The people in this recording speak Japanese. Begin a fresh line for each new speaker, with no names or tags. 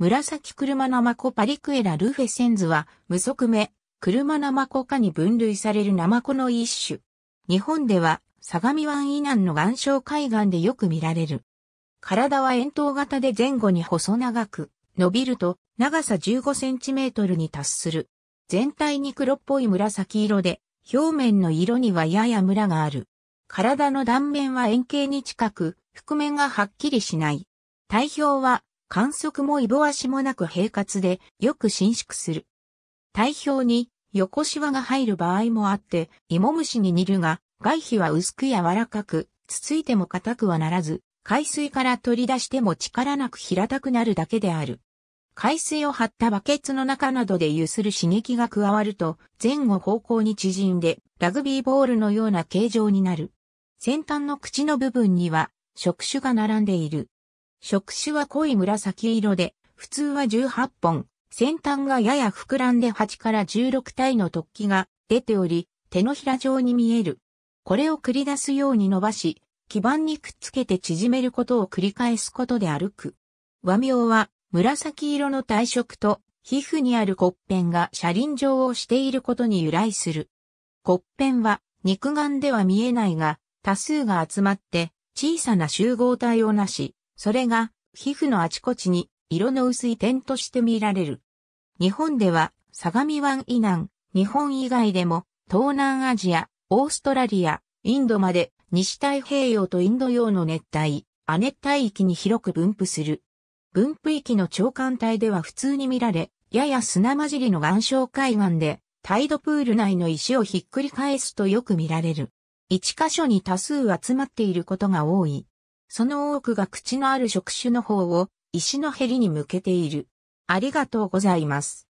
紫車生子パリクエラルフェセンズは、無足目、車生子科に分類される生子の一種。日本では、相模湾以南の岩礁海岸でよく見られる。体は円筒型で前後に細長く、伸びると長さ15センチメートルに達する。全体に黒っぽい紫色で、表面の色にはややムラがある。体の断面は円形に近く、覆面がはっきりしない。体表は観測もいぼ足もなく平滑でよく伸縮する。体表に横シワが入る場合もあって、芋虫に似るが、外皮は薄く柔らかく、つついても硬くはならず、海水から取り出しても力なく平たくなるだけである。海水を張ったバケツの中などで揺する刺激が加わると、前後方向に縮んで、ラグビーボールのような形状になる。先端の口の部分には、触手が並んでいる。触手は濃い紫色で、普通は18本、先端がやや膨らんで8から16体の突起が出ており、手のひら状に見える。これを繰り出すように伸ばし、基板にくっつけて縮めることを繰り返すことで歩く。和名は、紫色の体色と、皮膚にある骨片が車輪状をしていることに由来する。骨片は、肉眼では見えないが、多数が集まって、小さな集合体をなし、それが皮膚のあちこちに色の薄い点として見られる。日本では相模湾以南、日本以外でも東南アジア、オーストラリア、インドまで西太平洋とインド洋の熱帯、亜熱帯域に広く分布する。分布域の長官帯では普通に見られ、やや砂混じりの岩礁海岸で、タイドプール内の石をひっくり返すとよく見られる。一箇所に多数集まっていることが多い。その多くが口のある触手の方を石のヘリに向けている。ありがとうございます。